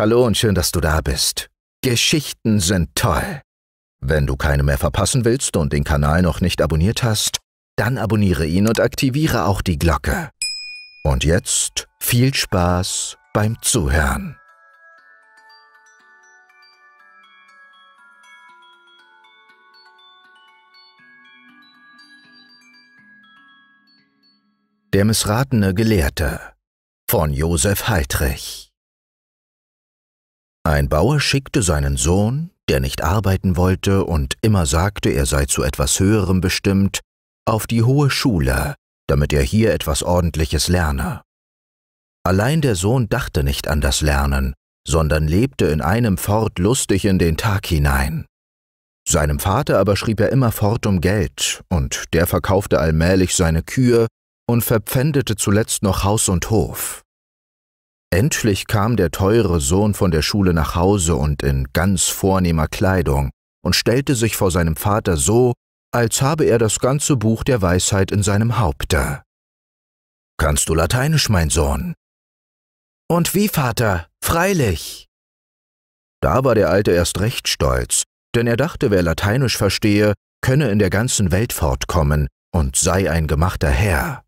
Hallo und schön, dass du da bist. Geschichten sind toll. Wenn du keine mehr verpassen willst und den Kanal noch nicht abonniert hast, dann abonniere ihn und aktiviere auch die Glocke. Und jetzt viel Spaß beim Zuhören. Der missratene Gelehrte von Josef Heidrich ein Bauer schickte seinen Sohn, der nicht arbeiten wollte und immer sagte, er sei zu etwas Höherem bestimmt, auf die hohe Schule, damit er hier etwas Ordentliches lerne. Allein der Sohn dachte nicht an das Lernen, sondern lebte in einem fort lustig in den Tag hinein. Seinem Vater aber schrieb er immerfort um Geld, und der verkaufte allmählich seine Kühe und verpfändete zuletzt noch Haus und Hof. Endlich kam der teure Sohn von der Schule nach Hause und in ganz vornehmer Kleidung und stellte sich vor seinem Vater so, als habe er das ganze Buch der Weisheit in seinem Haupte. Kannst du Lateinisch, mein Sohn? Und wie, Vater? Freilich! Da war der Alte erst recht stolz, denn er dachte, wer Lateinisch verstehe, könne in der ganzen Welt fortkommen und sei ein gemachter Herr.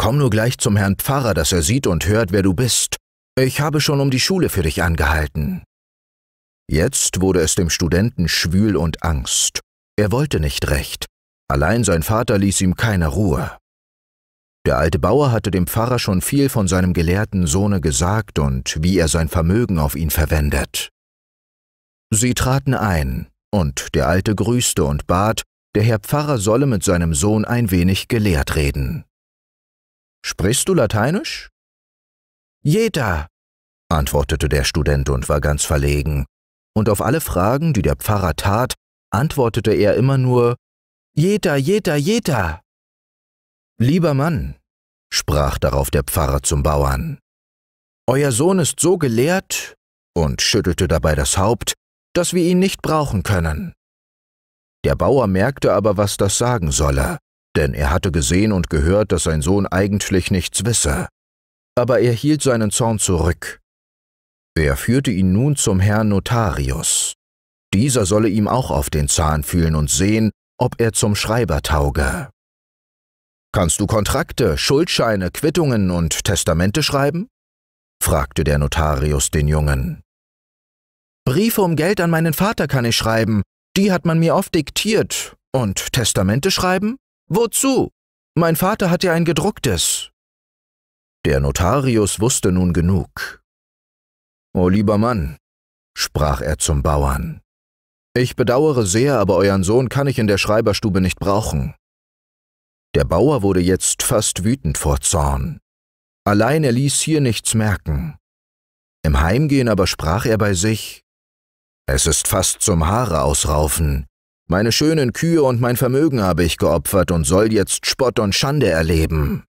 Komm nur gleich zum Herrn Pfarrer, dass er sieht und hört, wer du bist. Ich habe schon um die Schule für dich angehalten. Jetzt wurde es dem Studenten schwül und Angst. Er wollte nicht recht. Allein sein Vater ließ ihm keine Ruhe. Der alte Bauer hatte dem Pfarrer schon viel von seinem gelehrten Sohne gesagt und wie er sein Vermögen auf ihn verwendet. Sie traten ein, und der Alte grüßte und bat, der Herr Pfarrer solle mit seinem Sohn ein wenig gelehrt reden. Sprichst du Lateinisch? Jeder, antwortete der Student und war ganz verlegen. Und auf alle Fragen, die der Pfarrer tat, antwortete er immer nur Jeder, jeder, jeder. Lieber Mann, sprach darauf der Pfarrer zum Bauern, Euer Sohn ist so gelehrt und schüttelte dabei das Haupt, dass wir ihn nicht brauchen können. Der Bauer merkte aber, was das sagen solle, denn er hatte gesehen und gehört, dass sein Sohn eigentlich nichts wisse. Aber er hielt seinen Zorn zurück. Er führte ihn nun zum Herrn Notarius. Dieser solle ihm auch auf den Zahn fühlen und sehen, ob er zum Schreiber tauge. Kannst du Kontrakte, Schuldscheine, Quittungen und Testamente schreiben? fragte der Notarius den Jungen. Briefe um Geld an meinen Vater kann ich schreiben, die hat man mir oft diktiert. Und Testamente schreiben? Wozu? Mein Vater hat ja ein gedrucktes. Der Notarius wusste nun genug. O oh, lieber Mann, sprach er zum Bauern, ich bedauere sehr, aber euren Sohn kann ich in der Schreiberstube nicht brauchen. Der Bauer wurde jetzt fast wütend vor Zorn. Allein er ließ hier nichts merken. Im Heimgehen aber sprach er bei sich, es ist fast zum Haare ausraufen, meine schönen Kühe und mein Vermögen habe ich geopfert und soll jetzt Spott und Schande erleben.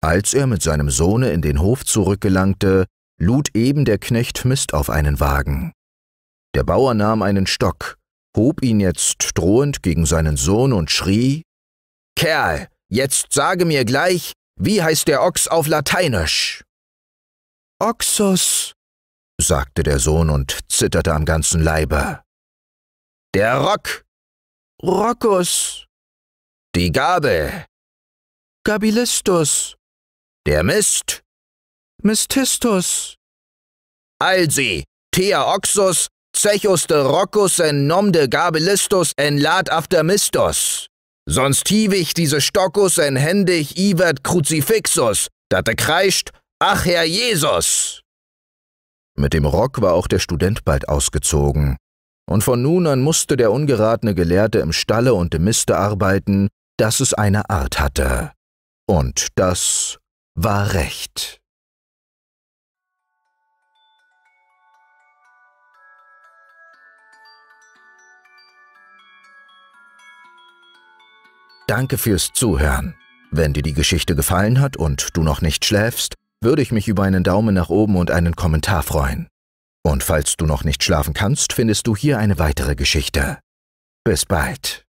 Als er mit seinem Sohne in den Hof zurückgelangte, lud eben der Knecht Mist auf einen Wagen. Der Bauer nahm einen Stock, hob ihn jetzt drohend gegen seinen Sohn und schrie Kerl, jetzt sage mir gleich, wie heißt der Ochs auf Lateinisch? Oxus, sagte der Sohn und zitterte am ganzen Leibe. Der Rock. Rockos. Die Gabel. Gabilistus. Der Mist. Mististus. Alsi, Thea Oxus, Zechus de Roccus en nom de Gabilistus en lat Mistus. Sonst hiewig diese Stockus en händig iwert Crucifixus, dat er kreischt, ach Herr Jesus! Mit dem Rock war auch der Student bald ausgezogen, und von nun an musste der ungeratene Gelehrte im Stalle und im Miste arbeiten, dass es eine Art hatte. Und das war recht. Danke fürs Zuhören. Wenn dir die Geschichte gefallen hat und du noch nicht schläfst, würde ich mich über einen Daumen nach oben und einen Kommentar freuen. Und falls du noch nicht schlafen kannst, findest du hier eine weitere Geschichte. Bis bald.